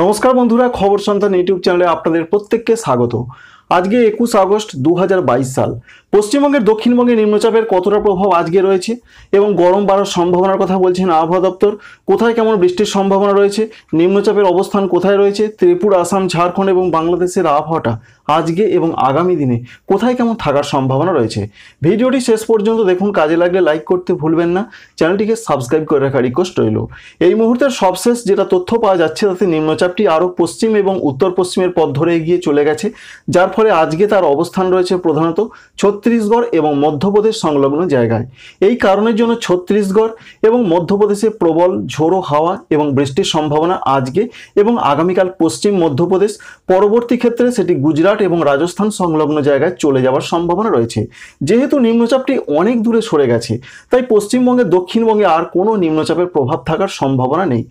নমস্কার বন্ধুরা খবর সন্তান ইউটিউব চ্যানেলে আপনাদের প্রত্যেককে স্বাগত আজকে একুশ আগস্ট দু সাল পশ্চিমবঙ্গের দক্ষিণবঙ্গে নিম্নচাপের কতটা প্রভাব আজকে রয়েছে এবং গরম বাড়ার সম্ভাবনার কথা বলছেন আবহাওয়া দপ্তর কোথায় কেমন বৃষ্টির সম্ভাবনা রয়েছে নিম্নচাপের অবস্থান কোথায় রয়েছে ত্রিপুরা আসাম ঝাড়খণ্ড এবং বাংলাদেশের আবহাওয়াটা আজকে এবং আগামী দিনে কোথায় কেমন থাকার সম্ভাবনা রয়েছে ভিডিওটি শেষ পর্যন্ত দেখুন কাজে লাগলে লাইক করতে ভুলবেন না চ্যানেলটিকে সাবস্ক্রাইব করে রাখার রিকোয়েস্ট রইল এই মুহূর্তের সবশেষ যেটা তথ্য পাওয়া যাচ্ছে তাতে নিম্নচাপটি আরও পশ্চিম এবং উত্তর পশ্চিমের পথ ধরে এগিয়ে চলে গেছে যার ফলে আজকে তার অবস্থান রয়েছে প্রধানত ছত্তিশগড় এবং মধ্যপ্রদেশ সংলগ্ন জায়গায় এই কারণের জন্য ছত্তিশগড় এবং মধ্যপ্রদেশে প্রবল ঝোড়ো হাওয়া এবং বৃষ্টির সম্ভাবনা আজকে এবং আগামীকাল পশ্চিম মধ্যপ্রদেশ পরবর্তী ক্ষেত্রে সেটি গুজরাট এবং রাজস্থান সংলগ্ন জায়গায় চলে যাওয়ার সম্ভাবনা রয়েছে যেহেতু নিম্নচাপটি অনেক দূরে সরে গেছে তাই পশ্চিমবঙ্গে দক্ষিণবঙ্গে আর কোনো নিম্নচাপের প্রভাব থাকার সম্ভাবনা নেই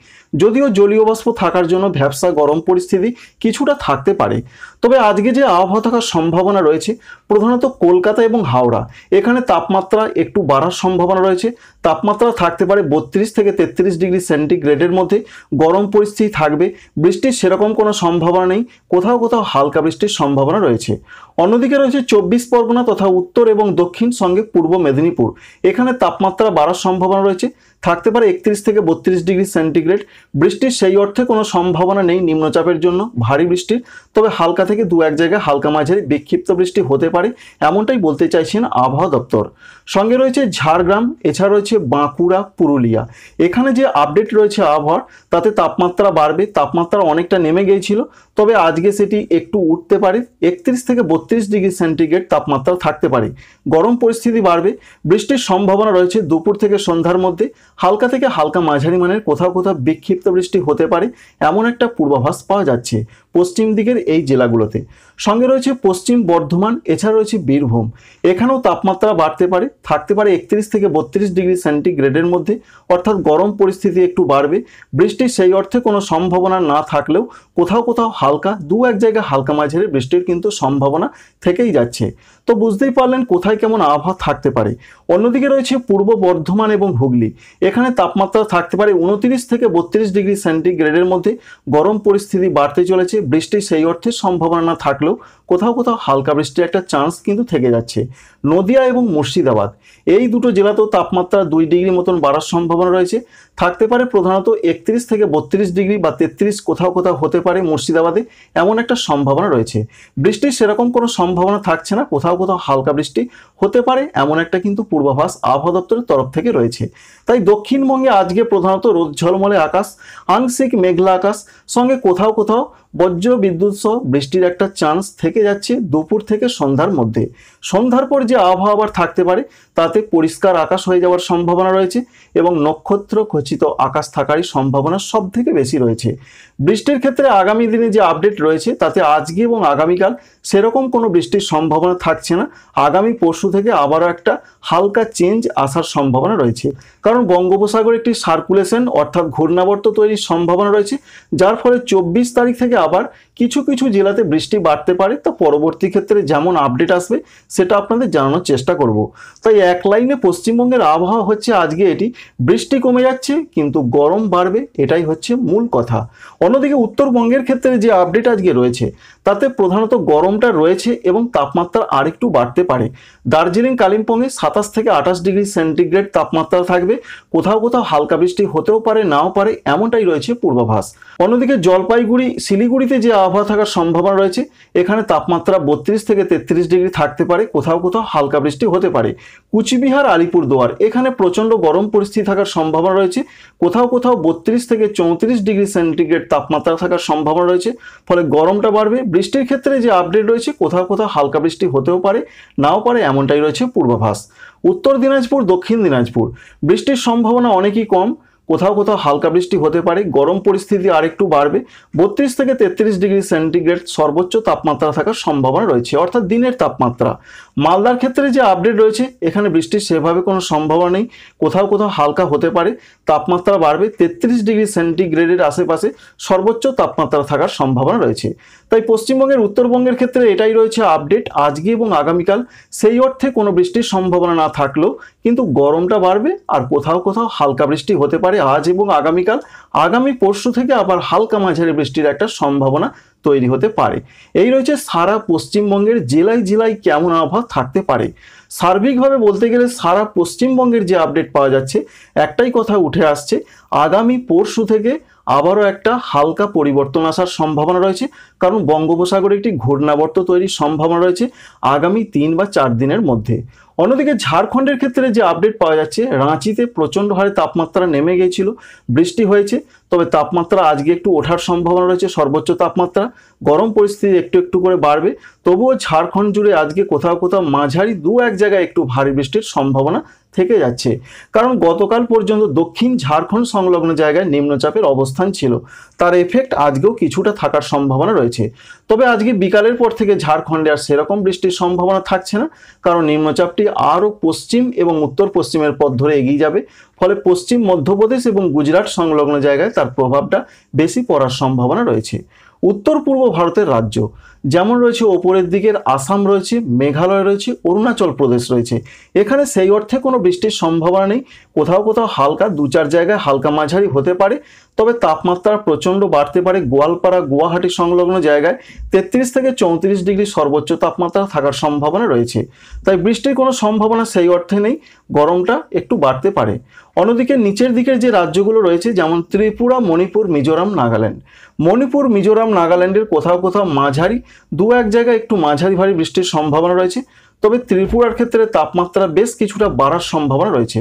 যদিও জলীয় বাষ্প থাকার জন্য ভ্যাবসা গরম পরিস্থিতি কিছুটা থাকতে পারে তবে আজকে যে আবহাওয়া থাকার সম্ভাবনা রয়েছে প্রধানত কলকাতা এবং হাওড়া এখানে তাপমাত্রা একটু বাড়ার সম্ভাবনা রয়েছে তাপমাত্রা থাকতে পারে বত্রিশ থেকে তেত্রিশ ডিগ্রি সেন্টিগ্রেডের মধ্যে গরম পরিস্থিতি থাকবে বৃষ্টির সেরকম কোনো সম্ভাবনা নেই কোথাও কোথাও হালকা বৃষ্টির সম্ভাবনা রয়েছে অন্যদিকে রয়েছে চব্বিশ পরগনা তথা উত্তর এবং দক্ষিণ সঙ্গে পূর্ব মেদিনীপুর এখানে তাপমাত্রা বাড়ার সম্ভাবনা রয়েছে থাকতে পারে একত্রিশ থেকে বত্রিশ ডিগ্রি সেন্টিগ্রেড বৃষ্টির সেই অর্থে কোনো সম্ভাবনা নেই নিম্নচাপের জন্য ভারী বৃষ্টির তবে হালকা থেকে দু এক জায়গায় হালকা মাঝারি বিক্ষিপ্ত বৃষ্টি হতে পারে এমনটাই বলতে চাইছেন আবহাওয়া দপ্তর সঙ্গে রয়েছে ঝাড়গ্রাম এছাড়া রয়েছে বাঁকুড়া পুরুলিয়া এখানে যে আপডেট রয়েছে আবহাওয়ার তাতে তাপমাত্রা বাড়বে তাপমাত্রা অনেকটা নেমে গিয়েছিল তবে আজকে সেটি একটু উঠতে পারে একত্রিশ থেকে বত্রিশ বত্রিশ ডিগ্রি সেন্টিগ্রেড তাপমাত্রা থাকতে পারে গরম পরিস্থিতি বাড়বে বৃষ্টির সম্ভাবনা রয়েছে দুপুর থেকে সন্ধ্যার মধ্যে হালকা থেকে হালকা মাঝারি মানের কোথাও কোথাও বিক্ষিপ্ত বৃষ্টি হতে পারে এমন একটা পূর্বাভাস পাওয়া যাচ্ছে পশ্চিম দিকের এই জেলাগুলোতে সঙ্গে রয়েছে পশ্চিম বর্ধমান এছাড়া রয়েছে বীরভূম এখানেও তাপমাত্রা বাড়তে পারে থাকতে পারে একত্রিশ থেকে বত্রিশ ডিগ্রি সেন্টিগ্রেডের মধ্যে অর্থাৎ গরম পরিস্থিতি একটু বাড়বে বৃষ্টির সেই অর্থে কোনো সম্ভাবনা না থাকলেও কোথাও কোথাও হালকা দু এক জায়গায় হালকা মাঝারি বৃষ্টির কিন্তু সম্ভাবনা থেকেই যাচ্ছে তো বুঝতেই পারলেন কোথায় কেমন আবহাওয়া থাকতে পারে অন্যদিকে রয়েছে পূর্ব বর্ধমান এবং হুগলি এখানে তাপমাত্রা থাকতে পারে উনত্রিশ থেকে বত্রিশ ডিগ্রি সেন্টিগ্রেডের মধ্যে গরম পরিস্থিতি বাড়তে চলেছে বৃষ্টির সেই অর্থে সম্ভাবনা না থাকলেও কোথাও কোথাও হালকা বৃষ্টির একটা চান্স কিন্তু থেকে যাচ্ছে নদিয়া এবং মুর্শিদাবাদ এই দুটো জেলাতেও তাপমাত্রা দুই ডিগ্রি মতন বাড়ার সম্ভাবনা রয়েছে থাকতে পারে প্রধানত একত্রিশ থেকে বত্রিশ ডিগ্রি বা তেত্রিশ কোথাও কোথাও হতে পারে মুর্শিদাবাদে এমন একটা সম্ভাবনা রয়েছে বৃষ্টির সেরকম কোনো সম্ভাবনা থাকছে না কোথাও কোথাও হালকা বৃষ্টি হতে পারে এমন একটা কিন্তু পূর্বাভাস আবহাওয়া দপ্তরের তরফ থেকে রয়েছে তাই দক্ষিণবঙ্গে আজকে প্রধানত রোদ ঝলমলে আকাশ আংশিক মেঘলা আকাশ সঙ্গে কোথাও কোথাও বজ্র বিদ্যুৎ সহ বৃষ্টির একটা চান্স থেকে যাচ্ছে দুপুর থেকে সন্ধ্যার মধ্যে সন্ধ্যার পর যে আবহাওয়া আবার থাকতে পারে তাতে পরিষ্কার আকাশ হয়ে যাওয়ার সম্ভাবনা রয়েছে এবং নক্ষত্র আলোচিত আকাশ থাকারই সম্ভাবনা সব থেকে বেশি রয়েছে বৃষ্টির ক্ষেত্রে আগামী দিনে যে আপডেট রয়েছে তাতে আজকে এবং আগামীকাল সেরকম কোনো বৃষ্টির সম্ভাবনা থাকছে না আগামী পরশু থেকে আবারও একটা হালকা চেঞ্জ আসার সম্ভাবনা রয়েছে কারণ বঙ্গোপসাগর একটি সার্কুলেশন অর্থাৎ ঘূর্ণাবর্ত তৈরির সম্ভাবনা রয়েছে যার ফলে চব্বিশ তারিখ থেকে আবার কিছু কিছু জেলাতে বৃষ্টি বাড়তে পারে তো পরবর্তী ক্ষেত্রে যেমন আপডেট আসবে সেটা আপনাদের জানানোর চেষ্টা করব তাই এক লাইনে পশ্চিমবঙ্গের আবহাওয়া হচ্ছে আজকে এটি বৃষ্টি কমে যাচ্ছে কিন্তু গরম বাড়বে এটাই হচ্ছে মূল কথা অন্যদিকে উত্তরবঙ্গের ক্ষেত্রে যে আপডেট আজকে রয়েছে তাতে প্রধানত গরমটা রয়েছে এবং তাপমাত্রা আরেকটু বাড়তে পারে দার্জিলিং কালিম্পংয়ে সাতাশ থেকে আঠাশ ডিগ্রি সেন্টিগ্রেড তাপমাত্রা থাকবে কোথাও কোথাও হালকা বৃষ্টি হতেও পারে নাও পারে এমনটাই রয়েছে পূর্বাভাস অন্যদিকে জলপাইগুড়ি শিলিগুড়িতে যে আবহাওয়া থাকার সম্ভাবনা রয়েছে এখানে তাপমাত্রা বত্রিশ থেকে তেত্রিশ ডিগ্রি থাকতে পারে কোথাও কোথাও হালকা বৃষ্টি হতে পারে কুচবিহার আলিপুরদুয়ার এখানে প্রচণ্ড গরম পরিস্থিতি থাকার সম্ভাবনা রয়েছে কোথাও কোথাও বত্রিশ থেকে চৌত্রিশ ডিগ্রি সেন্টিগ্রেড তাপমাত্রা থাকার সম্ভাবনা রয়েছে ফলে গরমটা বাড়বে বৃষ্টির ক্ষেত্রে যে আপডেট রয়েছে কোথাও কোথাও হালকা বৃষ্টি হতেও পারে নাও পারে এমনটাই রয়েছে পূর্বাভাস উত্তর দিনাজপুর দক্ষিণ দিনাজপুর বৃষ্টির সম্ভাবনা অনেকই কম কোথাও কোথাও হালকা বৃষ্টি হতে পারে গরম পরিস্থিতি আরেকটু বাড়বে বত্রিশ থেকে তেত্রিশ ডিগ্রি সেন্টিগ্রেড সর্বোচ্চ তাপমাত্রা থাকার সম্ভাবনা রয়েছে অর্থাৎ দিনের তাপমাত্রা মালদার ক্ষেত্রে যে আপডেট রয়েছে এখানে বৃষ্টির সেভাবে কোনো সম্ভাবনা নেই কোথাও কোথাও হালকা হতে পারে তাপমাত্রা বাড়বে তেত্রিশ ডিগ্রি সেন্টিগ্রেডের আশেপাশে সর্বোচ্চ তাপমাত্রা থাকার সম্ভাবনা রয়েছে তাই পশ্চিমবঙ্গের উত্তরবঙ্গের ক্ষেত্রে এটাই রয়েছে আপডেট আজকে এবং আগামীকাল সেই অর্থে কোনো বৃষ্টির সম্ভাবনা না থাকলেও কিন্তু গরমটা বাড়বে আর কোথাও কোথাও হালকা বৃষ্টি হতে পারে আজ এবং আগামীকাল আগামী পরশু থেকে আবার হালকা মাঝারি বৃষ্টির একটা সম্ভাবনা তৈরি হতে পারে এই রয়েছে সারা পশ্চিমবঙ্গের জেলায় জেলায় কেমন আবহাওয়া থাকতে পারে সার্বিকভাবে বলতে গেলে সারা পশ্চিমবঙ্গের যে আপডেট পাওয়া যাচ্ছে একটাই কথা উঠে আসছে আগামী পরশু থেকে আবারও একটা হালকা পরিবর্তন আসার সম্ভাবনা রয়েছে কারণ বঙ্গোপসাগরে একটি ঘূর্ণাবর্ত তৈরির সম্ভাবনা রয়েছে আগামী তিন বা চার দিনের মধ্যে অন্যদিকে ঝাড়খণ্ডের ক্ষেত্রে যে আপডেট পাওয়া যাচ্ছে রাঁচিতে প্রচণ্ড হারে তাপমাত্রা নেমে গিয়েছিল বৃষ্টি হয়েছে তবে তাপমাত্রা আজকে একটু ওঠার সম্ভাবনা রয়েছে সর্বোচ্চ তাপমাত্রা গরম পরিস্থিতি একটু একটু করে বাড়বে তবুও ঝাড়খণ্ড জুড়ে আজকে কোথাও কোথাও মাঝারি দু এক জায়গায় একটু ভারী বৃষ্টির সম্ভাবনা থেকে যাচ্ছে কারণ গতকাল পর্যন্ত দক্ষিণ ঝাড়খণ্ড সংলগ্ন জায়গায় নিম্নচাপের অবস্থান ছিল তার এফেক্ট আজকেও কিছুটা থাকার সম্ভাবনা রয়েছে তবে আজকে বিকালের পর থেকে ঝাড়খণ্ডে আর সেরকম বৃষ্টির সম্ভাবনা থাকছে না কারণ নিম্নচাপটি আরও পশ্চিম এবং উত্তর পশ্চিমের পথ ধরে এগিয়ে যাবে ফলে পশ্চিম মধ্যপ্রদেশ এবং গুজরাট সংলগ্ন জায়গায় তার প্রভাবটা বেশি পড়ার সম্ভাবনা রয়েছে উত্তর পূর্ব ভারতের রাজ্য যেমন রয়েছে ওপরের দিকের আসাম রয়েছে মেঘালয় রয়েছে অরুণাচল প্রদেশ রয়েছে এখানে সেই অর্থে কোনো বৃষ্টির সম্ভাবনা নেই কোথাও কোথাও হালকা দু চার জায়গায় হালকা মাঝারি হতে পারে তবে তাপমাত্রা প্রচণ্ড বাড়তে পারে গোয়ালপাড়া গুয়াহাটি সংলগ্ন জায়গায় তেত্রিশ থেকে চৌত্রিশ ডিগ্রি সর্বোচ্চ তাপমাত্রা থাকার সম্ভাবনা রয়েছে তাই বৃষ্টির কোনো সম্ভাবনা সেই অর্থে নেই গরমটা একটু বাড়তে পারে অন্যদিকে নিচের দিকের যে রাজ্যগুলো রয়েছে যেমন ত্রিপুরা মণিপুর মিজোরাম নাগাল্যান্ড মণিপুর মিজোরাম নাগাল্যান্ডের কোথাও কোথাও মাঝারি দু এক জায়গায় একটু মাঝারি ভারী বৃষ্টির সম্ভাবনা রয়েছে তবে ত্রিপুরার ক্ষেত্রে তাপমাত্রা বেশ কিছুটা বাড়ার সম্ভাবনা রয়েছে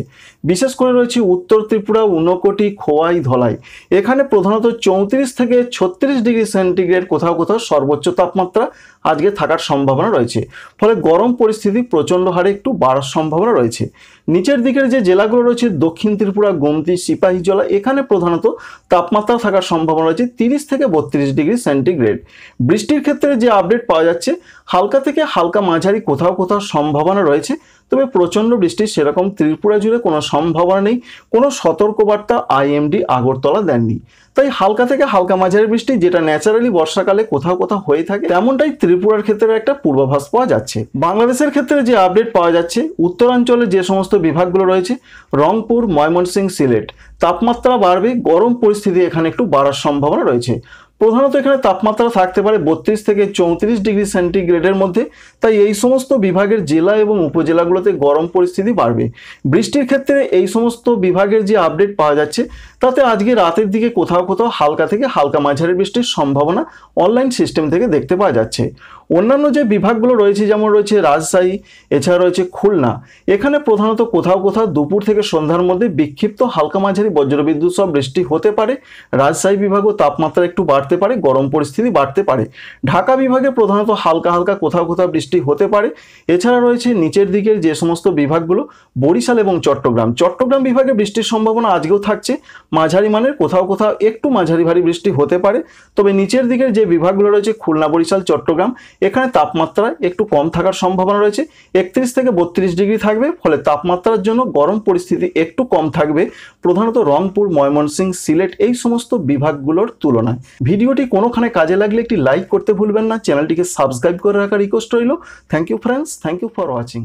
বিশেষ করে রয়েছে উত্তর ত্রিপুরা উনকোটি খোয়াই ধলাই এখানে প্রধানত চৌত্রিশ থেকে ছত্রিশ ডিগ্রি সেন্টিগ্রেড কোথাও কোথাও সর্বোচ্চ তাপমাত্রা আজকে থাকার সম্ভাবনা রয়েছে ফলে গরম পরিস্থিতি প্রচণ্ড হারে একটু বাড়ার সম্ভাবনা রয়েছে নিচের দিকের যে জেলাগুলো রয়েছে দক্ষিণ ত্রিপুরা গোমতি জলা এখানে প্রধানত তাপমাত্রা থাকার সম্ভাবনা রয়েছে তিরিশ থেকে বত্রিশ ডিগ্রি সেন্টিগ্রেড বৃষ্টির ক্ষেত্রে যে আপডেট পাওয়া যাচ্ছে হালকা থেকে হালকা মাঝারি কোথাও কোথাও কোথাও সম্ভাবনা রয়েছে তবে প্রচণ্ড বৃষ্টির সেরকম ত্রিপুরা জুড়ে কোনো সম্ভাবনা নেই কোনো সতর্কবার্তা আইএমডি আগরতলা দেননি তাই হালকা থেকে হালকা মাঝারি বৃষ্টি যেটা ন্যাচারালি বর্ষাকালে কোথাও কোথাও হয়ে থাকে তেমনটাই ত্রিপুরার ক্ষেত্রে একটা পূর্বাভাস পাওয়া যাচ্ছে বাংলাদেশের ক্ষেত্রে যে আপডেট পাওয়া যাচ্ছে উত্তরাঞ্চলে যে সমস্ত বিভাগগুলো রয়েছে রংপুর ময়মনসিংহ সিলেট তাপমাত্রা বাড়বে গরম পরিস্থিতি এখানে একটু বাড়ার সম্ভাবনা রয়েছে প্রধানত এখানে তাপমাত্রা থাকতে পারে বত্রিশ থেকে চৌত্রিশ ডিগ্রি সেন্টিগ্রেডের মধ্যে তাই এই সমস্ত বিভাগের জেলা এবং উপজেলাগুলোতে গরম পরিস্থিতি বাড়বে বৃষ্টির ক্ষেত্রে এই সমস্ত বিভাগের যে আপডেট পাওয়া যাচ্ছে তাতে আজকে রাতের দিকে কোথাও কোথাও হালকা থেকে হালকা মাঝারি বৃষ্টির সম্ভাবনা অনলাইন সিস্টেম থেকে দেখতে পাওয়া যাচ্ছে অন্যান্য যে বিভাগগুলো রয়েছে যেমন রয়েছে রাজশাহী এছাড়া রয়েছে খুলনা এখানে প্রধানত কোথাও কোথাও দুপুর থেকে সন্ধ্যার মধ্যে বিক্ষিপ্ত হালকা মাঝারি বজ্রবিদ্যুৎ সহ বৃষ্টি হতে পারে রাজশাহী বিভাগও তাপমাত্রা একটু বাড়তে পারে গরম পরিস্থিতি বাড়তে পারে ঢাকা বিভাগে প্রধানত হালকা হালকা কোথাও কোথাও বৃষ্টি হতে পারে এছাড়া রয়েছে নিচের দিকের যে সমস্ত বিভাগগুলো বরিশাল এবং চট্টগ্রাম চট্টগ্রাম বিভাগে বৃষ্টির সম্ভাবনা আজকেও থাকছে মাঝারি মানের কোথাও কোথাও একটু মাঝারি ভারী বৃষ্টি হতে পারে তবে নিচের দিকের যে বিভাগগুলো রয়েছে খুলনা বরিশাল চট্টগ্রাম এখানে তাপমাত্রা একটু কম থাকার সম্ভাবনা রয়েছে একত্রিশ থেকে বত্রিশ ডিগ্রি থাকবে ফলে তাপমাত্রার জন্য গরম পরিস্থিতি একটু কম থাকবে প্রধানত রংপুর ময়মনসিংহ সিলেট এই সমস্ত বিভাগগুলোর তুলনায় ভিডিওটি কোনোখানে কাজে লাগলে একটি লাইক করতে ভুলবেন না চ্যানেলটিকে সাবস্ক্রাইব করে রাখার রিকোয়েস্ট রইল thank you friends thank you for watching